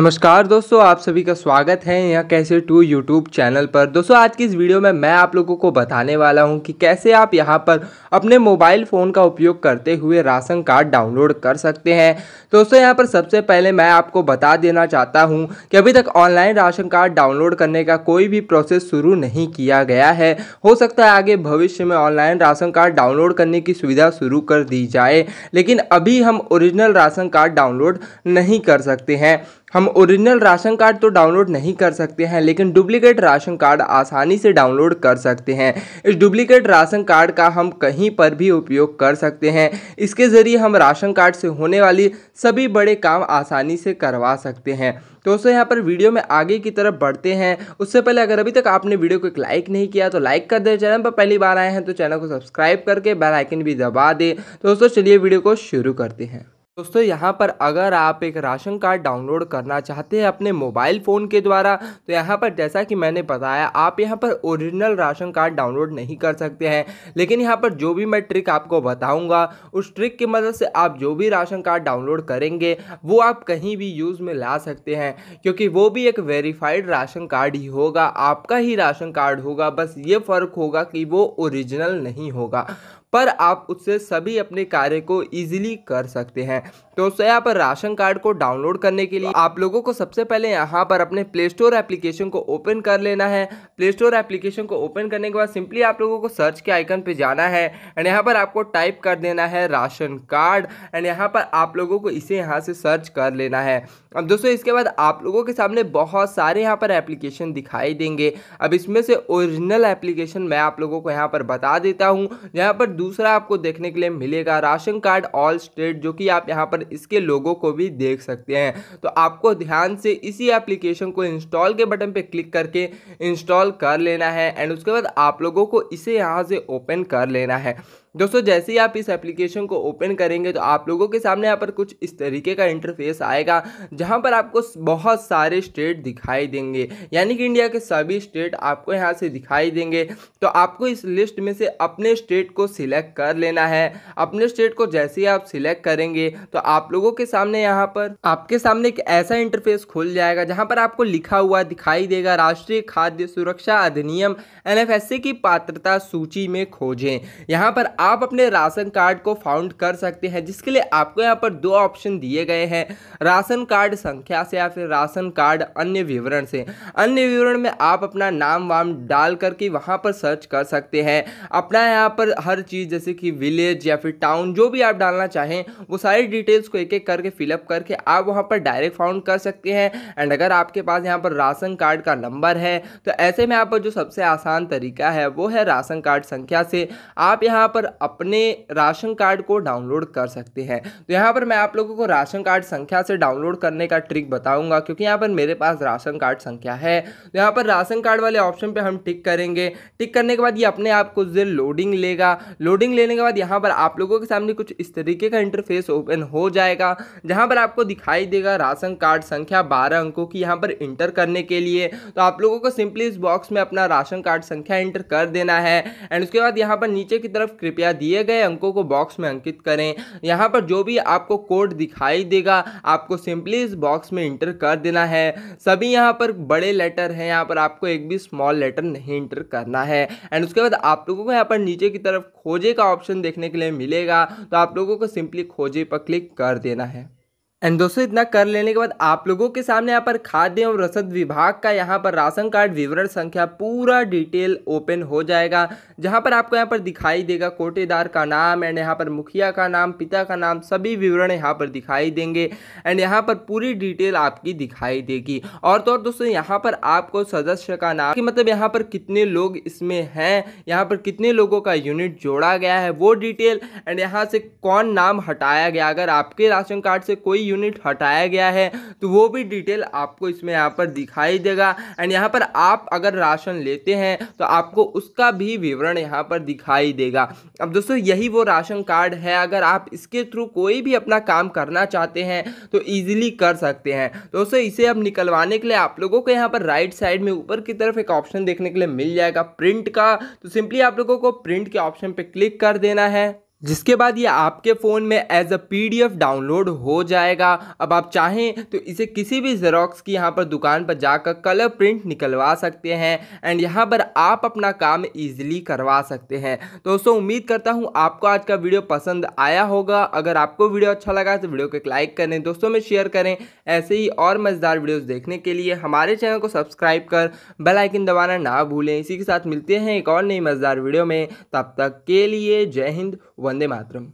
नमस्कार दोस्तों आप सभी का स्वागत है यहाँ कैसे टू यूट्यूब चैनल पर दोस्तों आज की इस वीडियो में मैं आप लोगों को बताने वाला हूं कि कैसे आप यहां पर अपने मोबाइल फ़ोन का उपयोग करते हुए राशन कार्ड डाउनलोड कर सकते हैं दोस्तों यहां पर सबसे पहले मैं आपको बता देना चाहता हूं कि अभी तक ऑनलाइन राशन कार्ड डाउनलोड करने का कोई भी प्रोसेस शुरू नहीं किया गया है हो सकता है आगे भविष्य में ऑनलाइन राशन कार्ड डाउनलोड करने की सुविधा शुरू कर दी जाए लेकिन अभी हम ओरिजिनल राशन कार्ड डाउनलोड नहीं कर सकते हैं हम ओरिजिनल राशन कार्ड तो डाउनलोड नहीं कर सकते हैं लेकिन डुप्लीकेट राशन कार्ड आसानी से डाउनलोड कर सकते हैं इस डुप्लीकेट राशन कार्ड का हम कहीं पर भी उपयोग कर सकते हैं इसके ज़रिए हम राशन कार्ड से होने वाली सभी बड़े काम आसानी से करवा सकते हैं तो दोस्तों यहाँ पर वीडियो में आगे की तरफ बढ़ते हैं उससे पहले अगर अभी तक आपने वीडियो को एक लाइक नहीं किया तो लाइक कर दे चैनल पर पहली बार आए हैं तो चैनल को सब्सक्राइब करके बेल आइकन भी दबा दें दोस्तों चलिए वीडियो को शुरू करते हैं दोस्तों यहाँ पर अगर आप एक राशन कार्ड डाउनलोड करना चाहते हैं अपने मोबाइल फ़ोन के द्वारा तो यहाँ पर जैसा कि मैंने बताया आप यहाँ पर ओरिजिनल राशन कार्ड डाउनलोड नहीं कर सकते हैं लेकिन यहाँ पर जो भी मैं ट्रिक आपको बताऊँगा उस ट्रिक की मदद से आप जो भी राशन कार्ड डाउनलोड करेंगे वो आप कहीं भी यूज़ में ला सकते हैं क्योंकि वो भी एक वेरीफाइड राशन कार्ड ही होगा आपका ही राशन कार्ड होगा बस ये फ़र्क होगा कि वो ओरिजिनल नहीं होगा पर आप उससे सभी अपने कार्य को इजीली कर सकते हैं तो दोस्तों यहाँ पर राशन कार्ड को डाउनलोड करने के लिए आप लोगों को सबसे पहले यहाँ पर अपने प्ले स्टोर एप्लीकेशन को ओपन कर लेना है प्ले स्टोर एप्लीकेशन को ओपन करने के बाद सिंपली आप लोगों को सर्च के आइकन पे जाना है एंड यहाँ पर आपको टाइप कर देना है राशन कार्ड एंड यहाँ पर आप लोगों को इसे यहाँ से सर्च कर लेना है अब दोस्तों इसके बाद आप लोगों के सामने बहुत सारे यहाँ पर एप्लीकेशन दिखाई देंगे अब इसमें से ओरिजिनल एप्लीकेशन मैं आप लोगों को यहाँ पर बता देता हूँ यहाँ पर दूसरा आपको देखने के लिए मिलेगा राशन कार्ड ऑल स्टेट जो कि आप यहाँ यहाँ पर इसके लोगों को भी देख सकते हैं तो आपको ध्यान से इसी एप्लीकेशन को इंस्टॉल के बटन पर क्लिक करके इंस्टॉल कर लेना है एंड उसके बाद आप लोगों को इसे यहाँ से ओपन कर लेना है दोस्तों जैसे ही आप इस एप्लीकेशन को ओपन करेंगे तो आप लोगों के सामने यहाँ पर कुछ इस तरीके का इंटरफेस आएगा जहाँ पर आपको बहुत सारे स्टेट दिखाई देंगे यानी कि इंडिया के सभी स्टेट आपको यहाँ से दिखाई देंगे तो आपको इस लिस्ट में से अपने स्टेट को सिलेक्ट कर लेना है अपने स्टेट को जैसे ही आप सिलेक्ट करेंगे तो आप लोगों के सामने यहाँ पर आपके सामने एक ऐसा इंटरफेस खुल जाएगा जहाँ पर आपको लिखा हुआ दिखाई देगा राष्ट्रीय खाद्य सुरक्षा अधिनियम एन की पात्रता सूची में खोजें यहाँ पर आप अपने राशन कार्ड को फाउंड कर सकते हैं जिसके लिए आपको यहाँ पर दो ऑप्शन दिए गए हैं राशन कार्ड संख्या से या फिर राशन कार्ड अन्य विवरण से अन्य विवरण में आप अपना नाम वाम डाल करके वहाँ पर सर्च कर सकते हैं अपना यहाँ पर हर चीज़ जैसे कि विलेज या फिर टाउन जो भी आप डालना चाहें वो सारी डिटेल्स को एक एक करके फिलअप करके आप वहाँ पर डायरेक्ट फाउंड कर सकते हैं एंड अगर आपके पास यहाँ पर राशन कार्ड का नंबर है तो ऐसे में यहाँ पर जो सबसे आसान तरीका है वो है राशन कार्ड संख्या से आप यहाँ पर अपने राशन कार्ड को डाउनलोड कर सकते हैं तो यहाँ पर मैं आप लोगों को राशन कार्ड संख्या से डाउनलोड करने का ट्रिक बताऊंगा क्योंकि यहाँ पर मेरे पास राशन कार्ड संख्या है तो यहाँ पर राशन कार्ड वाले ऑप्शन पर हम टिक करेंगे टिक करने के बाद ये अपने आप कुछ देर लोडिंग लेगा लोडिंग लेने के बाद यहाँ पर आप लोगों के सामने कुछ इस तरीके का इंटरफेस ओपन हो जाएगा जहाँ पर आपको दिखाई देगा राशन कार्ड संख्या बारह अंकों की यहाँ पर इंटर करने के लिए तो आप लोगों को सिंपली इस बॉक्स में अपना राशन कार्ड संख्या इंटर कर देना है एंड उसके बाद यहाँ पर नीचे की तरफ कृपया कृपया दिए गए अंकों को बॉक्स में अंकित करें यहाँ पर जो भी आपको कोड दिखाई देगा आपको सिंपली इस बॉक्स में इंटर कर देना है सभी यहाँ पर बड़े लेटर हैं यहाँ पर आपको एक भी स्मॉल लेटर नहीं इंटर करना है एंड उसके बाद आप लोगों को यहाँ पर नीचे की तरफ खोजे का ऑप्शन देखने के लिए मिलेगा तो आप लोगों को सिंपली खोजे पर क्लिक कर देना है एंड दोस्तों इतना कर लेने के बाद आप लोगों के सामने यहाँ पर खाद्य एवं रसद विभाग का यहाँ पर राशन कार्ड विवरण संख्या पूरा डिटेल ओपन हो जाएगा जहाँ पर आपको यहाँ पर दिखाई देगा कोटेदार का नाम एंड यहाँ पर मुखिया का नाम पिता का नाम सभी विवरण यहाँ पर दिखाई देंगे एंड यहाँ पर पूरी डिटेल आपकी दिखाई देगी और तो और दोस्तों यहाँ पर आपको सदस्य का नाम कि मतलब यहाँ पर कितने लोग इसमें हैं यहाँ पर कितने लोगों का यूनिट जोड़ा गया है वो डिटेल एंड यहाँ से कौन नाम हटाया गया अगर आपके राशन कार्ड से कोई यूनिट हटाया गया है तो वो भी डिटेल आपको इसमें यहाँ पर दिखाई देगा एंड यहाँ पर आप अगर राशन लेते हैं तो आपको उसका भी विवरण यहाँ पर दिखाई देगा अब दोस्तों यही वो राशन कार्ड है अगर आप इसके थ्रू कोई भी अपना काम करना चाहते हैं तो ईजिली कर सकते हैं दोस्तों इसे अब निकलवाने के लिए आप लोगों को यहाँ पर राइट साइड में ऊपर की तरफ एक ऑप्शन देखने के लिए मिल जाएगा प्रिंट का तो सिंपली आप लोगों को प्रिंट के ऑप्शन पर क्लिक कर देना है जिसके बाद ये आपके फ़ोन में एज अ पीडीएफ डाउनलोड हो जाएगा अब आप चाहें तो इसे किसी भी जेरोक्स की यहाँ पर दुकान पर जाकर कलर प्रिंट निकलवा सकते हैं एंड यहाँ पर आप अपना काम इजीली करवा सकते हैं दोस्तों उम्मीद करता हूँ आपको आज का वीडियो पसंद आया होगा अगर आपको वीडियो अच्छा लगा तो वीडियो को एक लाइक करें दोस्तों में शेयर करें ऐसे ही और मज़ेदार वीडियोज़ देखने के लिए हमारे चैनल को सब्सक्राइब कर बेलाइकिन दबाना ना भूलें इसी के साथ मिलते हैं एक और नई मज़ेदार वीडियो में तब तक के लिए जय हिंद वंदे मातरम